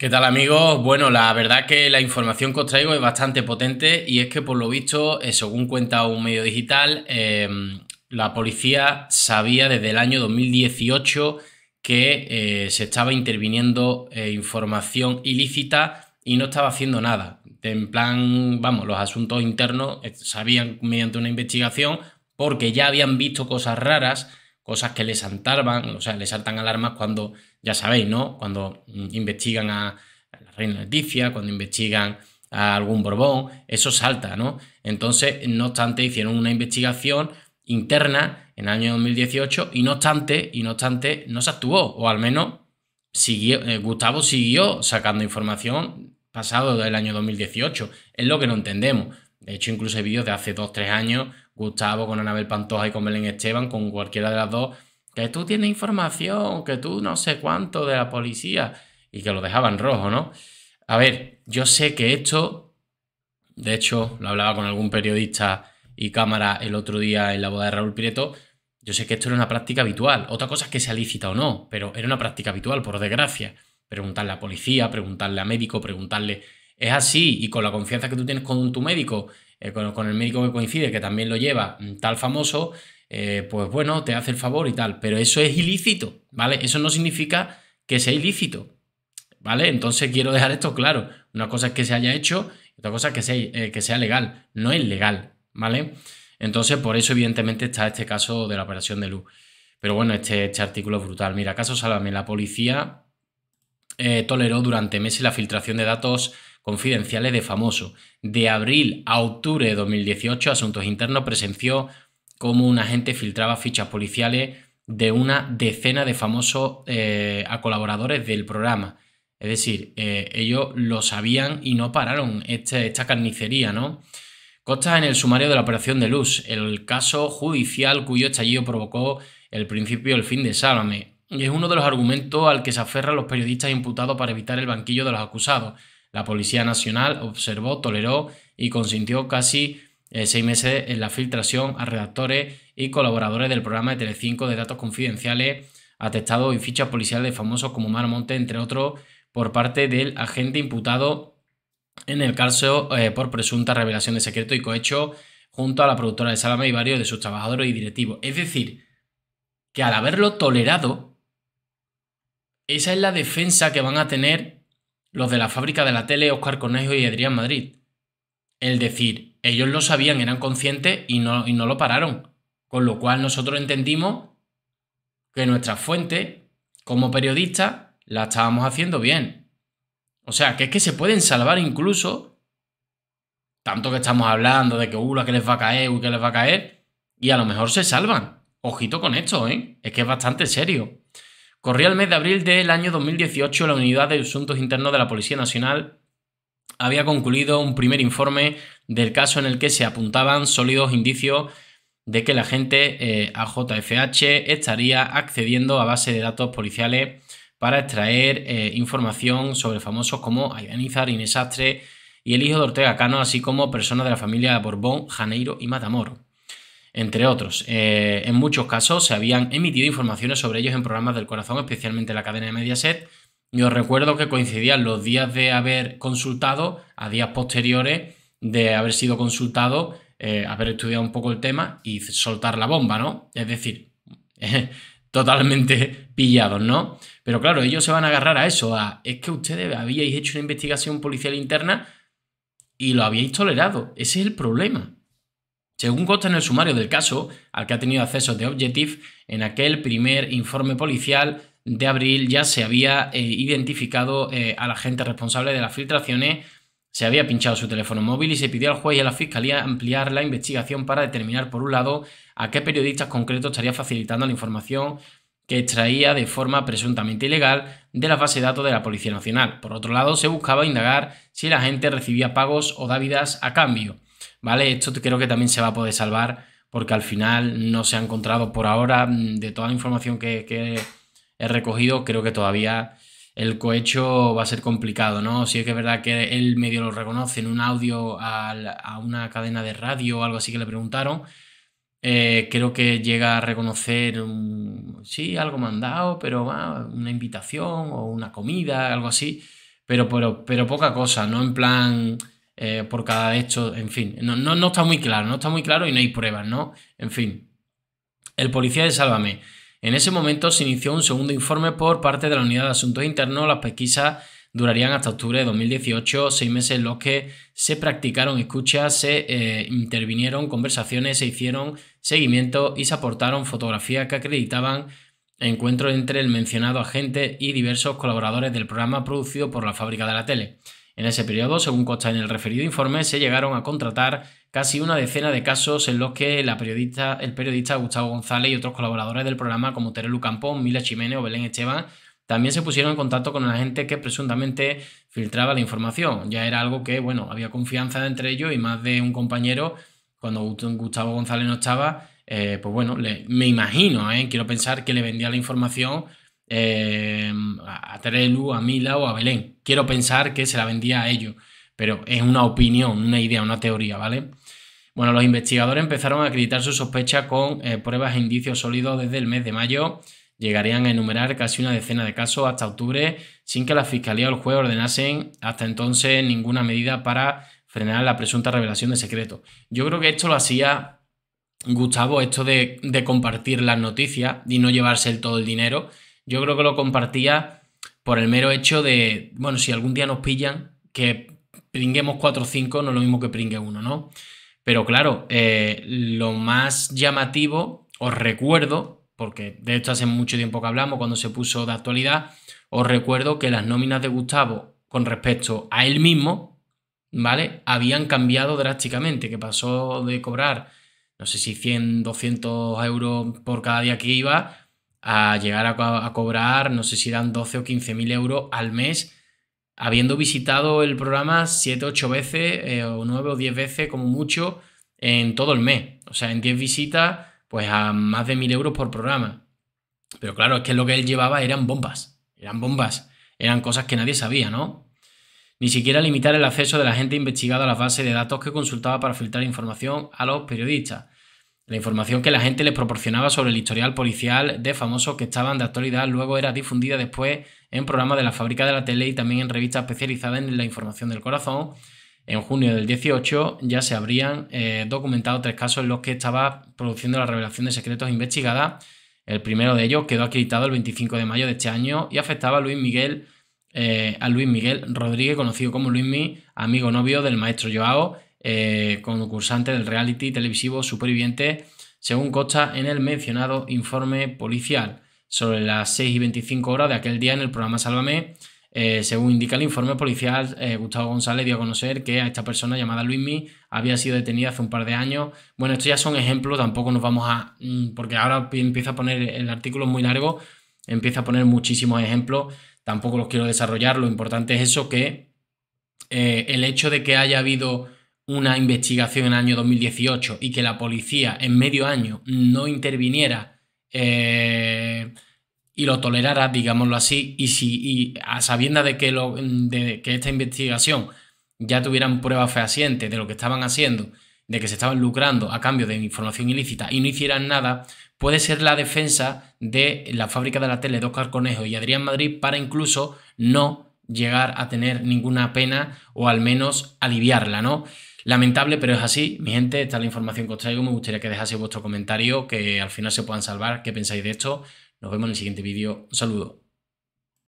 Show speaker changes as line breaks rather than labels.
¿Qué tal amigos? Bueno, la verdad que la información que os traigo es bastante potente y es que por lo visto, eh, según cuenta un medio digital, em, la policía sabía desde el año 2018 que eh, se estaba interviniendo eh, información ilícita y no estaba haciendo nada. En plan, vamos, los asuntos internos sabían mediante una investigación porque ya habían visto cosas raras cosas que le saltaban, o sea, saltan alarmas cuando, ya sabéis, ¿no? Cuando mm, investigan a la reina Leticia, cuando investigan a algún Borbón, eso salta, ¿no? Entonces, no obstante, hicieron una investigación interna en el año 2018 y no obstante, y no obstante, no se actuó, o al menos siguió, eh, Gustavo siguió sacando información pasado del año 2018, es lo que no entendemos. De hecho, incluso hay vídeos de hace 2 tres años Gustavo con Anabel Pantoja y con Belén Esteban, con cualquiera de las dos, que tú tienes información, que tú no sé cuánto de la policía, y que lo dejaban rojo, ¿no? A ver, yo sé que esto, de hecho, lo hablaba con algún periodista y cámara el otro día en la boda de Raúl Prieto, yo sé que esto era una práctica habitual. Otra cosa es que sea lícita o no, pero era una práctica habitual, por desgracia. Preguntarle a policía, preguntarle a médico, preguntarle, ¿es así? Y con la confianza que tú tienes con tu médico, eh, con, el médico que coincide, que también lo lleva mm, tal famoso, eh, pues bueno, te hace el favor y tal. Pero eso es ilícito, ¿vale? Eso no significa que sea ilícito, ¿vale? Entonces quiero dejar esto claro. Una cosa es que se haya hecho, otra cosa es que sea, eh, que sea legal, no es legal, ¿vale? Entonces por eso evidentemente está este caso de la operación de luz. Pero bueno, este, este artículo es brutal. Mira, caso Sálvame, la policía toleró durante meses la filtración de datos confidenciales de famoso. De abril a octubre de 2018, Asuntos Internos presenció cómo un agente filtraba fichas policiales de una decena de famosos eh, a colaboradores del programa. Es decir, eh, ellos lo sabían y no pararon este, esta carnicería, ¿no? Costa en el sumario de la operación de Luz, el caso judicial cuyo estallido provocó el principio del fin de Sábame. Y es uno de los argumentos al que se aferran los periodistas imputados para evitar el banquillo de los acusados. La Policía Nacional observó, toleró y consintió casi eh, seis meses en la filtración a redactores y colaboradores del programa de Telecinco de datos confidenciales, atestados y fichas policiales famosos como Mar Monte, entre otros, por parte del agente imputado en el caso eh, por presunta revelación de secreto y cohecho junto a la productora de Salame y varios de sus trabajadores y directivos. Es decir, que al haberlo tolerado, esa es la defensa que van a tener los de la fábrica de la tele Oscar Conejo y Adrián Madrid. El decir, ellos lo sabían, eran conscientes y no, lo pararon. Con lo cual nosotros entendimos que nuestra fuente, como periodistas, la estábamos haciendo bien. O sea, que es que se pueden salvar incluso, tanto que estamos hablando de que, uh, que les va a caer, uy, que les va a caer, y a lo mejor se salvan. Ojito con esto, ¿eh? Es que es bastante serio. Corría el mes de abril del año 2018, la Unidad de Asuntos Internos de la Policía Nacional había concluido un primer informe del caso en el que se apuntaban sólidos indicios de que la gente AJFH eh, estaría accediendo a bases de datos policiales para extraer eh, información sobre famosos como Ayanizar Inés Astre y el hijo de Ortega Cano, así como personas de la familia Borbón, Janeiro y Matamoro entre otros. Eh, en muchos casos se habían emitido informaciones sobre ellos en programas del corazón, especialmente en la cadena de Mediaset. Y os recuerdo que coincidían los días de haber consultado a días posteriores de haber sido consultado, eh, haber estudiado un poco el tema y soltar la bomba, ¿no? Es decir, totalmente pillados, ¿no? Pero claro, ellos se van a agarrar a eso, a es que ustedes habíais hecho una investigación policial interna y lo habíais tolerado. Ese es el problema. Según consta en el sumario del caso, al que ha tenido acceso The Objective, en aquel primer informe policial de abril ya se había eh, identificado a eh, al agente responsable de las filtraciones, se había pinchado su teléfono móvil y se pidió al juez y a la fiscalía ampliar la investigación para determinar, por un lado, a qué periodistas concretos estaría facilitando la información que extraía de forma presuntamente ilegal de la base de datos de la Policía Nacional. Por otro lado, se buscaba indagar si la gente recibía pagos o dávidas a cambio. Esto creo que también se va a poder salvar porque al final no se ha encontrado por ahora, mm, de toda la información que, he recogido, creo que todavía el cohecho va a ser complicado, ¿no? Si es que es verdad que él medio lo reconoce en un audio a, a una cadena de radio o algo así que le preguntaron, eh, creo que llega a reconocer, sí, algo mandado, pero una invitación o una comida, algo así, pero, pero, pero poca cosa, ¿no? En plan, eh, por cada hecho, en fin, no, está muy claro, no está muy claro y no hay pruebas, ¿no? En fin, el policía de Sálvame. En ese momento se inició un segundo informe por parte de la Unidad de Asuntos Internos. Las pesquisas durarían hasta octubre de 2018, seis meses en los que se practicaron escuchas, se eh, intervinieron conversaciones, se hicieron seguimiento y se aportaron fotografías que acreditaban encuentros entre el mencionado agente y diversos colaboradores del programa producido por la fábrica de la tele. En ese periodo, según consta en el referido informe, se llegaron a contratar casi una decena de casos en los que la periodista, el periodista Gustavo González y otros colaboradores del programa como Terelu Campón, Mila Chimene o Belén Esteban también se pusieron en contacto con la gente que presuntamente filtraba la información. Ya era algo que, bueno, había confianza entre ellos y más de un compañero, cuando Gustavo González no estaba, eh, pues bueno, me imagino, eh, quiero pensar que le vendía la información Em, a Terelu, a Mila o a Belén. Quiero pensar que se la vendía a ellos, pero es una opinión, una idea, una teoría, ¿vale? Bueno, los investigadores empezaron a acreditar su sospecha con eh, pruebas e indicios sólidos desde el mes de mayo. Llegarían a enumerar casi una decena de casos hasta octubre sin que la Fiscalía o el juez ordenasen hasta entonces ninguna medida para frenar la presunta revelación de secreto Yo creo que esto lo hacía Gustavo, esto de, compartir las noticias y no llevarse todo el dinero, yo creo que lo compartía por el mero hecho de, bueno, si algún día nos pillan, que pringuemos 4 o 5 no es lo mismo que pringue uno, ¿no? Pero claro, eh, lo más llamativo, os recuerdo, porque de esto hace mucho tiempo que hablamos, cuando se puso de actualidad, os recuerdo que las nóminas de Gustavo con respecto a él mismo, ¿vale? Habían cambiado drásticamente, que pasó de cobrar, no sé si 100, 200 euros por cada día que iba, a llegar a, cobrar, no sé si eran 12 o 15 mil euros al mes, habiendo visitado el programa 7, 8 veces, eh, o 9 o 10 veces, como mucho, en todo el mes. O sea, en 10 visitas, pues a más de mil euros por programa. Pero claro, es que lo que él llevaba eran bombas, eran bombas, eran cosas que nadie sabía, ¿no? Ni siquiera limitar el acceso de la gente investigada a las bases de datos que consultaba para filtrar información a los periodistas. La información que la gente les proporcionaba sobre el historial policial de famosos que estaban de actualidad luego era difundida después en programas de la fábrica de la tele y también en revistas especializadas en la información del corazón. En junio del 18 ya se habrían eh, documentado tres casos en los que estaba produciendo la revelación de secretos investigada. El primero de ellos quedó acreditado el 25 de mayo de este año y afectaba a Luis Miguel, eh, a Luis Miguel Rodríguez, conocido como mi amigo novio del maestro Joao, eh, concursante del reality televisivo superviviente, según consta en el mencionado informe policial. Sobre las 6 y 25 horas de aquel día en el programa Sálvame, eh, según indica el informe policial, eh, Gustavo González dio a conocer que a esta persona llamada Luismi había sido detenida hace un par de años. Bueno, estos ya son ejemplos, tampoco nos vamos a... Mm, porque ahora empieza a poner, el artículo muy largo, empieza a poner muchísimos ejemplos, tampoco los quiero desarrollar, lo importante es eso que el hecho de que haya habido una investigación en el año 2018 y que la policía en medio año no interviniera eh, y lo tolerara, digámoslo así, y, si, y a de que, lo, de que esta investigación ya tuvieran pruebas fehacientes de lo que estaban haciendo, de que se estaban lucrando a cambio de información ilícita y no hicieran nada, puede ser la defensa de la fábrica de la tele de Oscar Conejo y Adrián Madrid para incluso no llegar a tener ninguna pena o al menos aliviarla, ¿no? Lamentable, pero es así. Mi gente, esta es la información que os traigo. Me gustaría que dejaseis vuestro comentario, que al final se puedan salvar. ¿Qué pensáis de esto? Nos vemos en el siguiente vídeo. Un saludo.